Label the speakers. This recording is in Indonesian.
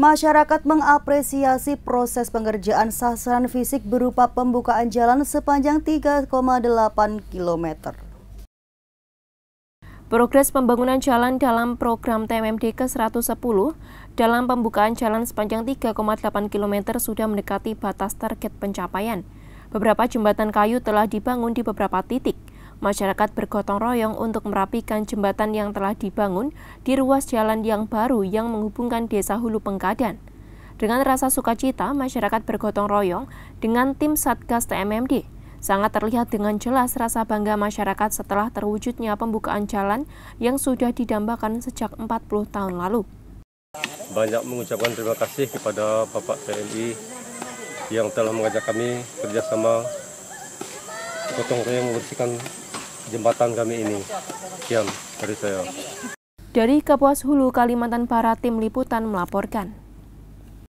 Speaker 1: Masyarakat mengapresiasi proses pengerjaan sasaran fisik berupa pembukaan jalan sepanjang 3,8 km. Progres pembangunan jalan dalam program TMMD ke-110 dalam pembukaan jalan sepanjang 3,8 km sudah mendekati batas target pencapaian. Beberapa jembatan kayu telah dibangun di beberapa titik. Masyarakat bergotong royong untuk merapikan jembatan yang telah dibangun di ruas jalan yang baru yang menghubungkan desa Hulu Pengkadan. Dengan rasa sukacita, masyarakat bergotong royong dengan tim Satgas TMMD. Sangat terlihat dengan jelas rasa bangga masyarakat setelah terwujudnya pembukaan jalan yang sudah didambakan sejak 40 tahun lalu.
Speaker 2: Banyak mengucapkan terima kasih kepada Bapak TNI yang telah mengajak kami kerjasama gotong royong membersihkan jembatan kami ini. Sekian dari saya.
Speaker 1: Dari Kapuas Hulu, Kalimantan Barat, Tim Liputan melaporkan.